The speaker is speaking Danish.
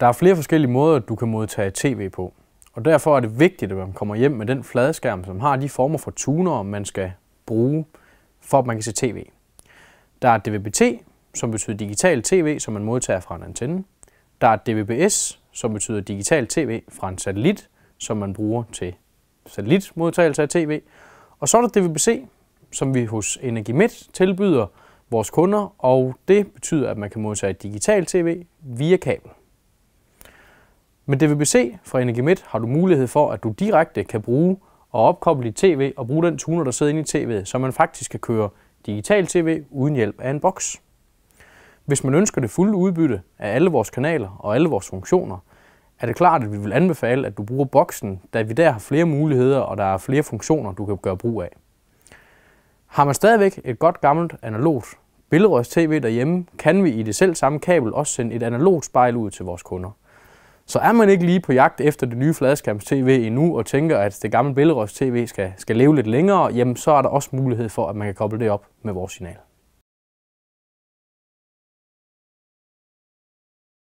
Der er flere forskellige måder, du kan modtage tv på, og derfor er det vigtigt, at man kommer hjem med den fladskærm, som har de former for tuner, man skal bruge, for at man kan se tv. Der er DVB-T, som betyder digital tv, som man modtager fra en antenne. Der er DVB-S, som betyder digital tv fra en satellit, som man bruger til satellitmodtagelse af tv. Og så er der DVB-C, som vi hos Energi Midt tilbyder vores kunder, og det betyder, at man kan modtage digital tv via kabel. Med DVB-C fra Energi Midt har du mulighed for, at du direkte kan bruge og opkoble dit tv og bruge den tuner, der sidder inde i tv'et, så man faktisk kan køre digital tv uden hjælp af en boks. Hvis man ønsker det fulde udbytte af alle vores kanaler og alle vores funktioner, er det klart, at vi vil anbefale, at du bruger boksen, da vi der har flere muligheder, og der er flere funktioner, du kan gøre brug af. Har man stadigvæk et godt gammelt analogt billedrøst tv derhjemme, kan vi i det selv samme kabel også sende et analogt spejl ud til vores kunder. Så er man ikke lige på jagt efter det nye fladskærms-TV endnu og tænker, at det gamle billedrøst tv skal, skal leve lidt længere, jamen så er der også mulighed for, at man kan koble det op med vores signal.